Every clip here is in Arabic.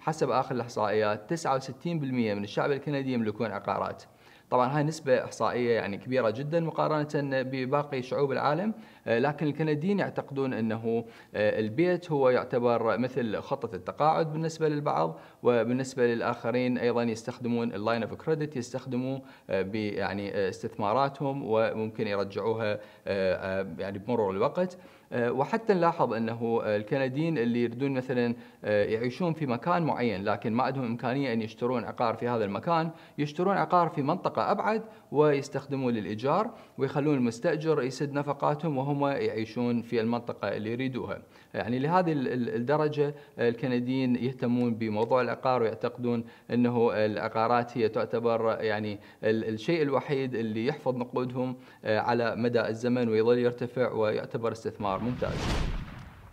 حسب آخر الإحصائيات 69% من الشعب الكندي يملكون عقارات طبعا هاي نسبة إحصائية يعني كبيرة جدا مقارنة بباقي شعوب العالم آه، لكن الكنديين يعتقدون أنه آه، البيت هو يعتبر مثل خطة التقاعد بالنسبة للبعض وبالنسبة للآخرين أيضا يستخدمون اللاين اوف كريدت يستخدموا آه، يعني استثماراتهم وممكن يرجعوها يعني بمرور الوقت وحتى نلاحظ انه الكنديين اللي يريدون مثلا يعيشون في مكان معين لكن ما عندهم امكانيه ان يشترون عقار في هذا المكان يشترون عقار في منطقه نفقة أبعد ويستخدمون للإيجار ويخلون المستأجر يسد نفقاتهم وهم يعيشون في المنطقة اللي يريدوها يعني لهذه الدرجة الكنديين يهتمون بموضوع العقار ويعتقدون أنه العقارات هي تعتبر يعني الشيء الوحيد اللي يحفظ نقودهم آه، على مدى الزمن ويظل يرتفع ويعتبر استثمار ممتاز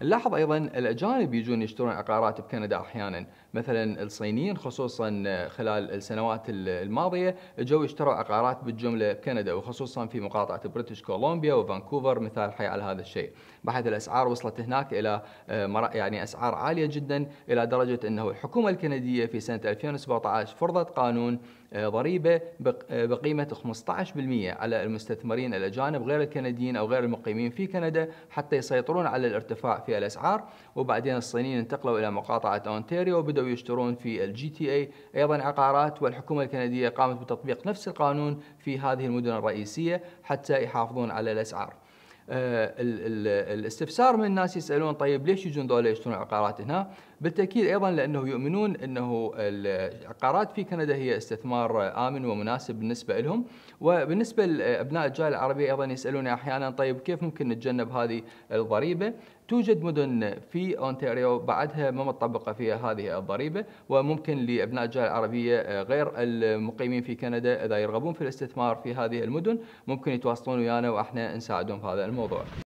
نلاحظ ايضا الاجانب يجون يشترون عقارات بكندا احيانا مثلا الصينيين خصوصا خلال السنوات الماضيه جو اشتروا عقارات بالجمله بكندا وخصوصا في مقاطعه بريتش كولومبيا وفانكوفر مثال حي على هذا الشيء بحيث الاسعار وصلت هناك الى آه، يعني اسعار عاليه جدا الى درجه انه الحكومه الكنديه في سنه 2017 فرضت قانون آه، ضريبه آه، بقيمه 15% على المستثمرين الاجانب غير الكنديين او غير المقيمين في كندا حتى يسيطرون على الارتفاع في الأسعار وبعدين الصينيين انتقلوا إلى مقاطعة أونتاريو وبدأوا يشترون في الجي تي اي أيضا عقارات والحكومة الكندية قامت بتطبيق نفس القانون في هذه المدن الرئيسية حتى يحافظون على الأسعار آه، الاستفسار من الناس يسالون طيب ليش يجون دول يشترون عقارات هنا؟ بالتاكيد ايضا لانه يؤمنون انه العقارات في كندا هي استثمار امن ومناسب بالنسبه لهم، وبالنسبه لابناء الجاليه العربيه ايضا يسالون احيانا طيب كيف ممكن نتجنب هذه الضريبه؟ توجد مدن في أونتاريو بعدها ما مطبقه فيها هذه الضريبة وممكن لأبناء الجالية العربية آه، غير المقيمين في كندا إذا يرغبون في الاستثمار في هذه المدن ممكن يتواصلون ويانا وإحنا نساعدهم في هذا الموضوع